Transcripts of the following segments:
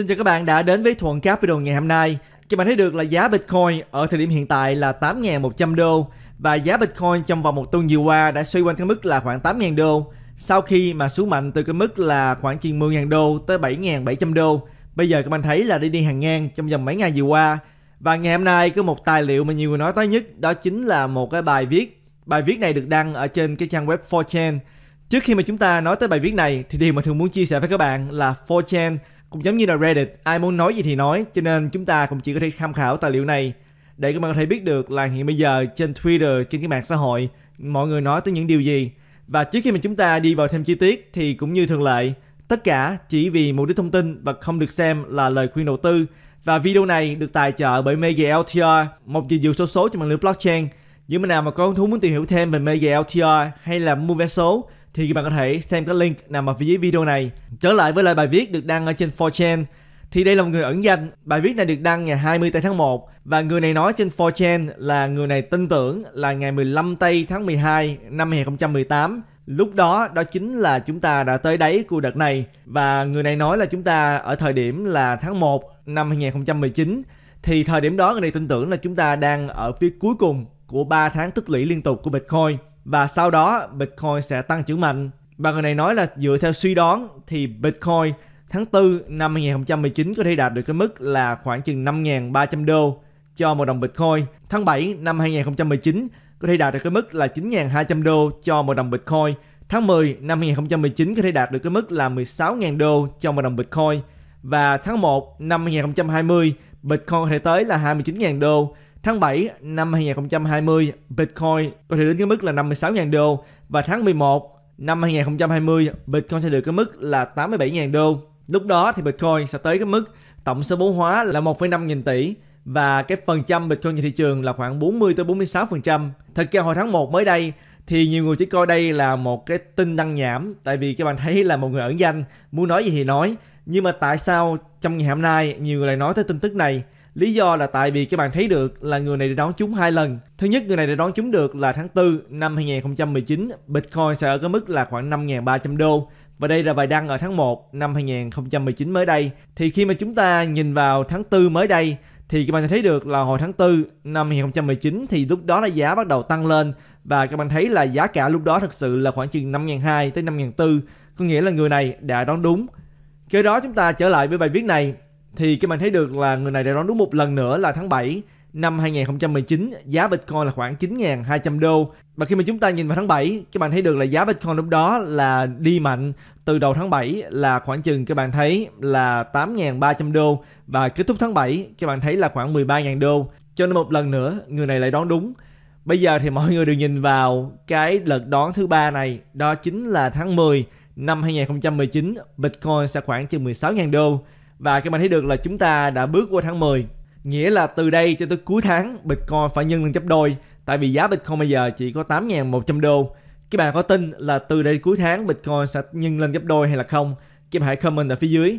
Xin chào các bạn đã đến với Thuận Capital ngày hôm nay. Các bạn thấy được là giá Bitcoin ở thời điểm hiện tại là 8.100 đô và giá Bitcoin trong vòng một tuần vừa qua đã xoay quanh cái mức là khoảng 8.000 đô sau khi mà xuống mạnh từ cái mức là khoảng chừng 10.000 đô tới 7.700 đô. Bây giờ các bạn thấy là đi đi hàng ngang trong vòng mấy ngày vừa qua. Và ngày hôm nay có một tài liệu mà nhiều người nói tới nhất đó chính là một cái bài viết. Bài viết này được đăng ở trên cái trang web 4chan. Trước khi mà chúng ta nói tới bài viết này thì điều mà thường muốn chia sẻ với các bạn là 4chan cũng giống như là Reddit, ai muốn nói gì thì nói, cho nên chúng ta cũng chỉ có thể tham khảo tài liệu này để các bạn có thể biết được là hiện bây giờ trên Twitter, trên cái mạng xã hội, mọi người nói tới những điều gì. Và trước khi mà chúng ta đi vào thêm chi tiết thì cũng như thường lệ, tất cả chỉ vì mục đích thông tin và không được xem là lời khuyên đầu tư. Và video này được tài trợ bởi Mega LTR, một dịch vụ số số trên mạng lưới blockchain. Những bạn nào mà có hứng thú muốn tìm hiểu thêm về Mega LTR hay là mua vé số thì các bạn có thể xem cái link nằm ở phía dưới video này. Trở lại với lại bài viết được đăng ở trên 4chan thì đây là một người ẩn danh. Bài viết này được đăng ngày 20 tây tháng 1 và người này nói trên 4chan là người này tin tưởng là ngày 15 tây tháng 12 năm 2018 Lúc đó đó chính là chúng ta đã tới đáy của đợt này và người này nói là chúng ta ở thời điểm là tháng 1 năm 2019 thì thời điểm đó người này tin tưởng là chúng ta đang ở phía cuối cùng của 3 tháng tích lũy liên tục của Bitcoin và sau đó Bitcoin sẽ tăng trưởng mạnh. Và người này nói là dựa theo suy đoán thì Bitcoin tháng 4 năm 2019 có thể đạt được cái mức là khoảng chừng 5.300 đô cho một đồng Bitcoin. Tháng 7 năm 2019 có thể đạt được cái mức là 9.200 đô cho một đồng Bitcoin. Tháng 10 năm 2019 có thể đạt được cái mức là 16.000 đô cho một đồng Bitcoin. Và tháng 1 năm 2020 Bitcoin có thể tới là 29.000 đô Tháng 7 năm 2020, Bitcoin có thể đến cái mức là 56.000 đô và tháng 11 năm 2020, Bitcoin sẽ được cái mức là 87.000 đô. Lúc đó thì Bitcoin sẽ tới cái mức tổng số vốn hóa là 1,5 nghìn tỷ và cái phần trăm Bitcoin trên thị trường là khoảng 40 tới 46%. Thật ra hồi tháng 1 mới đây thì nhiều người chỉ coi đây là một cái tin đăng nhảm tại vì các bạn thấy là một người ẩn danh muốn nói gì thì nói nhưng mà tại sao trong ngày hôm nay nhiều người lại nói tới tin tức này Lý do là tại vì các bạn thấy được là người này đã đón chúng hai lần. Thứ nhất, người này đã đón chúng được là tháng 4 năm 2019, Bitcoin sẽ ở cái mức là khoảng 5.300 đô và đây là bài đăng ở tháng 1 năm 2019 mới đây. Thì khi mà chúng ta nhìn vào tháng 4 mới đây thì các bạn thấy được là hồi tháng 4 năm 2019 thì lúc đó là giá bắt đầu tăng lên và các bạn thấy là giá cả lúc đó thật sự là khoảng chừng 5.200 tới 5.400 có nghĩa là người này đã đón đúng. Kế đó chúng ta trở lại với bài viết này thì các bạn thấy được là người này đã đoán đúng một lần nữa là tháng 7 năm 2019 giá Bitcoin là khoảng 9.200 đô và khi mà chúng ta nhìn vào tháng 7 các bạn thấy được là giá Bitcoin lúc đó là đi mạnh từ đầu tháng 7 là khoảng chừng các bạn thấy là 8.300 đô và kết thúc tháng 7 các bạn thấy là khoảng 13.000 đô cho nên một lần nữa người này lại đoán đúng Bây giờ thì mọi người đều nhìn vào cái lượt đoán thứ ba này, đó chính là tháng 10 năm 2019, Bitcoin sẽ khoảng chừng 16.000 đô. Và các bạn thấy được là chúng ta đã bước qua tháng 10 Nghĩa là từ đây cho tới cuối tháng Bitcoin phải nhân lên gấp đôi Tại vì giá Bitcoin bây giờ chỉ có 8.100 đô Các bạn có tin là từ đây cuối tháng Bitcoin sẽ nhân lên gấp đôi hay là không Các bạn hãy comment ở phía dưới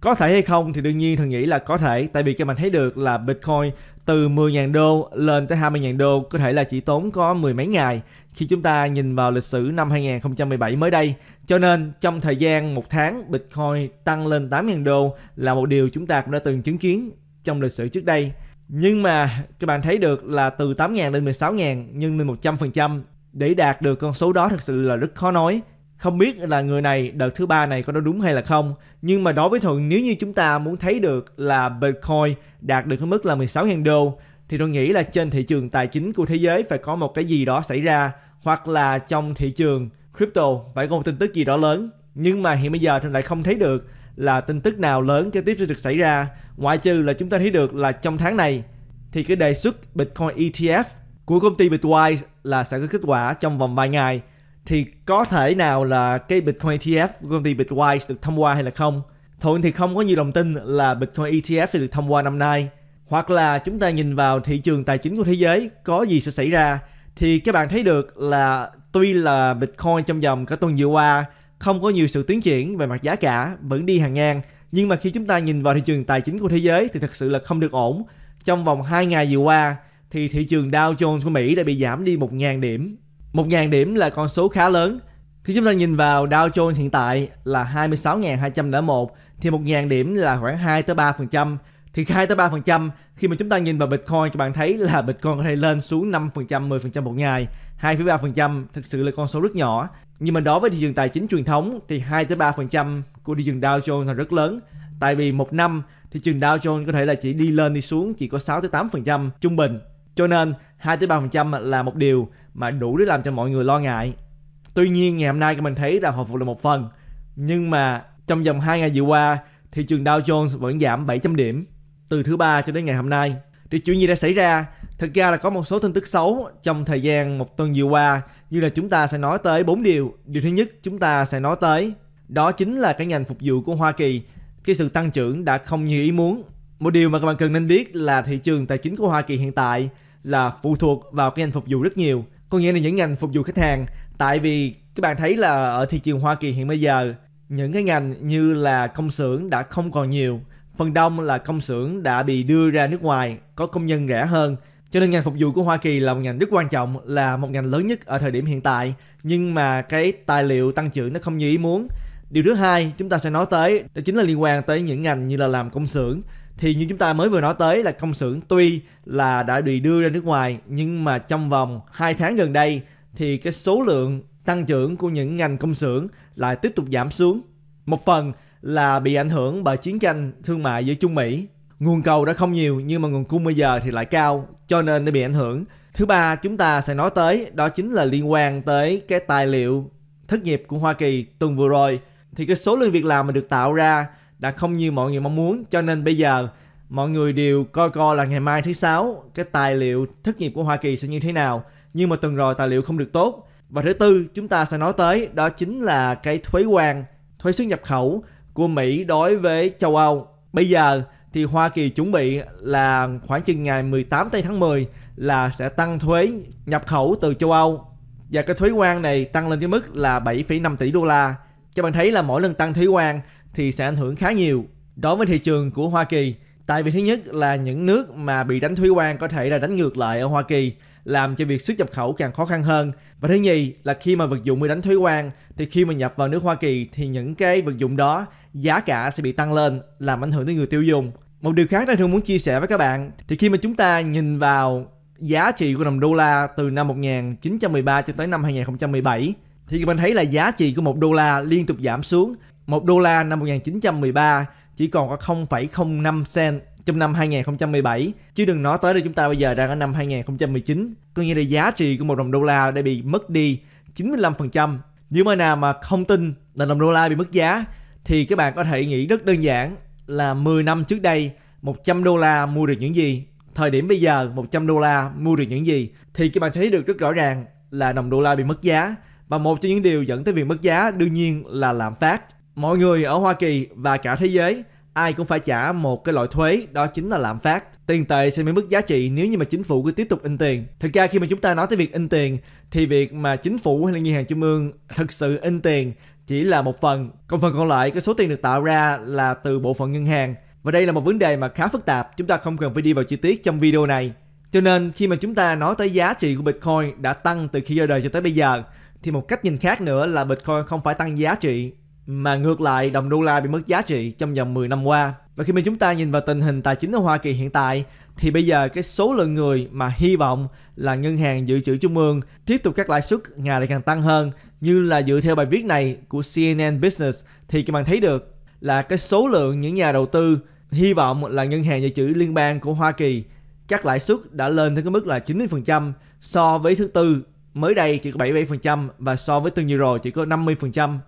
có thể hay không thì đương nhiên thường nghĩ là có thể tại vì các bạn thấy được là Bitcoin từ 10.000 đô lên tới 20.000 đô có thể là chỉ tốn có mười mấy ngày khi chúng ta nhìn vào lịch sử năm 2017 mới đây. Cho nên trong thời gian một tháng Bitcoin tăng lên 8.000 đô là một điều chúng ta cũng đã từng chứng kiến trong lịch sử trước đây. Nhưng mà các bạn thấy được là từ 8.000 lên 16.000 nhưng lên 100% để đạt được con số đó thực sự là rất khó nói. Không biết là người này đợt thứ ba này có nói đúng hay là không. Nhưng mà đối với Thuận nếu như chúng ta muốn thấy được là Bitcoin đạt được cái mức là 16.000 đô thì tôi nghĩ là trên thị trường tài chính của thế giới phải có một cái gì đó xảy ra hoặc là trong thị trường crypto phải có một tin tức gì đó lớn nhưng mà hiện bây giờ thì lại không thấy được là tin tức nào lớn kế tiếp sẽ được xảy ra ngoại trừ là chúng ta thấy được là trong tháng này thì cái đề xuất Bitcoin ETF của công ty Bitwise là sẽ có kết quả trong vòng vài ngày thì có thể nào là cái Bitcoin ETF của công ty Bitwise được thông qua hay là không? Thuận thì không có nhiều lòng tin là Bitcoin ETF sẽ được thông qua năm nay hoặc là chúng ta nhìn vào thị trường tài chính của thế giới có gì sẽ xảy ra thì các bạn thấy được là tuy là Bitcoin trong vòng cả tuần vừa qua không có nhiều sự tiến triển về mặt giá cả vẫn đi hàng ngang nhưng mà khi chúng ta nhìn vào thị trường tài chính của thế giới thì thật sự là không được ổn trong vòng 2 ngày vừa qua thì thị trường Dow Jones của Mỹ đã bị giảm đi 1.000 điểm 1.000 điểm là con số khá lớn khi chúng ta nhìn vào Dow Jones hiện tại là 26.201 thì 1.000 điểm là khoảng 2 tới 3%, thì hai tới ba khi mà chúng ta nhìn vào Bitcoin các bạn thấy là Bitcoin có thể lên xuống 5% 10% một ngày 2,3% thực sự là con số rất nhỏ nhưng mà đối với thị trường tài chính truyền thống thì 2 tới 3% của thị trường Dow Jones là rất lớn tại vì một năm thị trường Dow Jones có thể là chỉ đi lên đi xuống chỉ có 6 tới 8% trung bình cho nên 2 tới 3% là một điều mà đủ để làm cho mọi người lo ngại tuy nhiên ngày hôm nay các mình thấy là hồi phục là một phần nhưng mà trong vòng 2 ngày vừa qua thị trường Dow Jones vẫn giảm 700 điểm từ thứ ba cho đến ngày hôm nay thì chuyện gì đã xảy ra thực ra là có một số tin tức xấu trong thời gian một tuần vừa qua như là chúng ta sẽ nói tới bốn điều điều thứ nhất chúng ta sẽ nói tới đó chính là cái ngành phục vụ của Hoa Kỳ cái sự tăng trưởng đã không như ý muốn một điều mà các bạn cần nên biết là thị trường tài chính của Hoa Kỳ hiện tại là phụ thuộc vào cái ngành phục vụ rất nhiều có nghĩa là những ngành phục vụ khách hàng tại vì các bạn thấy là ở thị trường Hoa Kỳ hiện bây giờ những cái ngành như là công xưởng đã không còn nhiều Phần đông là công xưởng đã bị đưa ra nước ngoài, có công nhân rẻ hơn. Cho nên ngành phục vụ của Hoa Kỳ là một ngành rất quan trọng, là một ngành lớn nhất ở thời điểm hiện tại. Nhưng mà cái tài liệu tăng trưởng nó không như ý muốn. Điều thứ hai chúng ta sẽ nói tới đó chính là liên quan tới những ngành như là làm công xưởng. Thì như chúng ta mới vừa nói tới là công xưởng tuy là đã bị đưa ra nước ngoài nhưng mà trong vòng 2 tháng gần đây thì cái số lượng tăng trưởng của những ngành công xưởng lại tiếp tục giảm xuống. Một phần là bị ảnh hưởng bởi chiến tranh thương mại giữa Trung Mỹ. Nguồn cầu đã không nhiều nhưng mà nguồn cung bây giờ thì lại cao, cho nên đã bị ảnh hưởng. Thứ ba chúng ta sẽ nói tới đó chính là liên quan tới cái tài liệu thất nghiệp của Hoa Kỳ tuần vừa rồi. Thì cái số lượng việc làm mà được tạo ra đã không như mọi người mong muốn cho nên bây giờ mọi người đều coi coi là ngày mai thứ sáu cái tài liệu thất nghiệp của Hoa Kỳ sẽ như thế nào. Nhưng mà tuần rồi tài liệu không được tốt. Và thứ tư chúng ta sẽ nói tới đó chính là cái thuế quan, thuế xuất nhập khẩu của Mỹ đối với châu Âu. Bây giờ thì Hoa Kỳ chuẩn bị là khoảng chừng ngày 18 tây tháng 10 là sẽ tăng thuế nhập khẩu từ châu Âu và cái thuế quan này tăng lên cái mức là 7,5 tỷ đô la. Các bạn thấy là mỗi lần tăng thuế quan thì sẽ ảnh hưởng khá nhiều đối với thị trường của Hoa Kỳ. Tại vì thứ nhất là những nước mà bị đánh thuế quan có thể là đánh ngược lại ở Hoa Kỳ làm cho việc xuất nhập khẩu càng khó khăn hơn. Và thứ nhì là khi mà vật dụng bị đánh thuế quan thì khi mà nhập vào nước Hoa Kỳ thì những cái vật dụng đó giá cả sẽ bị tăng lên làm ảnh hưởng tới người tiêu dùng. Một điều khác đang thường muốn chia sẻ với các bạn thì khi mà chúng ta nhìn vào giá trị của đồng đô la từ năm 1913 cho tới năm 2017 thì mình thấy là giá trị của một đô la liên tục giảm xuống. Một đô la năm 1913 chỉ còn có 0,05 cent trong năm 2017 chứ đừng nói tới đây chúng ta bây giờ đang ở năm 2019 có nghĩa là giá trị của một đồng đô la đã bị mất đi 95% nếu mà nào mà không tin là đồng đô la bị mất giá thì các bạn có thể nghĩ rất đơn giản là 10 năm trước đây 100 đô la mua được những gì thời điểm bây giờ 100 đô la mua được những gì thì các bạn sẽ thấy được rất rõ ràng là đồng đô la bị mất giá và một trong những điều dẫn tới việc mất giá đương nhiên là lạm phát mọi người ở Hoa Kỳ và cả thế giới ai cũng phải trả một cái loại thuế đó chính là lạm phát tiền tệ sẽ bị mất giá trị nếu như mà chính phủ cứ tiếp tục in tiền thực ra khi mà chúng ta nói tới việc in tiền thì việc mà chính phủ hay là ngân hàng trung ương thực sự in tiền chỉ là một phần còn phần còn lại cái số tiền được tạo ra là từ bộ phận ngân hàng và đây là một vấn đề mà khá phức tạp chúng ta không cần phải đi vào chi tiết trong video này cho nên khi mà chúng ta nói tới giá trị của bitcoin đã tăng từ khi ra đời cho tới bây giờ thì một cách nhìn khác nữa là bitcoin không phải tăng giá trị mà ngược lại đồng đô la bị mất giá trị trong vòng 10 năm qua. Và khi mà chúng ta nhìn vào tình hình tài chính ở Hoa Kỳ hiện tại thì bây giờ cái số lượng người mà hy vọng là ngân hàng dự trữ trung ương tiếp tục các lãi suất ngày lại càng tăng hơn như là dựa theo bài viết này của CNN Business thì các bạn thấy được là cái số lượng những nhà đầu tư hy vọng là ngân hàng dự trữ liên bang của Hoa Kỳ cắt lãi suất đã lên tới cái mức là 90% so với thứ tư mới đây chỉ có 77% và so với tuần vừa rồi chỉ có 50%.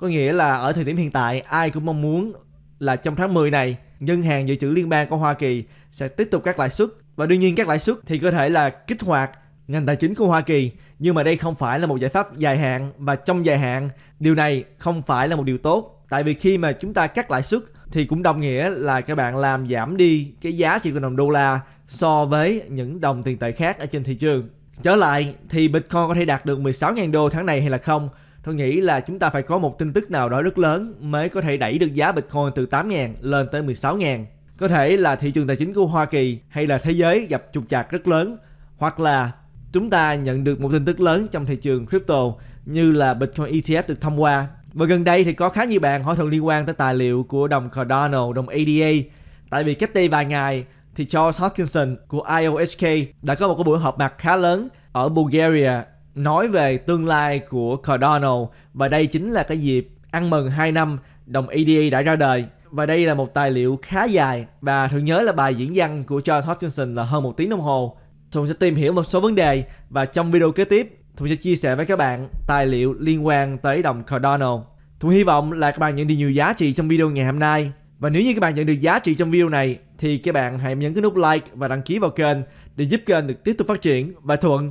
Có nghĩa là ở thời điểm hiện tại ai cũng mong muốn là trong tháng 10 này ngân hàng dự trữ liên bang của Hoa Kỳ sẽ tiếp tục các lãi suất và đương nhiên các lãi suất thì có thể là kích hoạt ngành tài chính của Hoa Kỳ nhưng mà đây không phải là một giải pháp dài hạn và trong dài hạn điều này không phải là một điều tốt tại vì khi mà chúng ta cắt lãi suất thì cũng đồng nghĩa là các bạn làm giảm đi cái giá trị của đồng đô la so với những đồng tiền tệ khác ở trên thị trường. Trở lại thì Bitcoin có thể đạt được 16.000 đô tháng này hay là không Tôi nghĩ là chúng ta phải có một tin tức nào đó rất lớn mới có thể đẩy được giá Bitcoin từ 8.000 lên tới 16.000. Có thể là thị trường tài chính của Hoa Kỳ hay là thế giới gặp trục trặc rất lớn hoặc là chúng ta nhận được một tin tức lớn trong thị trường crypto như là Bitcoin ETF được thông qua. Và gần đây thì có khá nhiều bạn hỏi thường liên quan tới tài liệu của đồng Cardano, đồng ADA. Tại vì cách đây vài ngày thì Charles Hoskinson của IOHK đã có một cái buổi họp mặt khá lớn ở Bulgaria nói về tương lai của Cardano và đây chính là cái dịp ăn mừng 2 năm đồng EDA đã ra đời và đây là một tài liệu khá dài và thường nhớ là bài diễn văn của Charles Hoskinson là hơn một tiếng đồng hồ. Thùng sẽ tìm hiểu một số vấn đề và trong video kế tiếp Thùng sẽ chia sẻ với các bạn tài liệu liên quan tới đồng Cardano. Thùng hy vọng là các bạn nhận được nhiều giá trị trong video ngày hôm nay. Và nếu như các bạn nhận được giá trị trong video này thì các bạn hãy nhấn cái nút like và đăng ký vào kênh để giúp kênh được tiếp tục phát triển và Thuận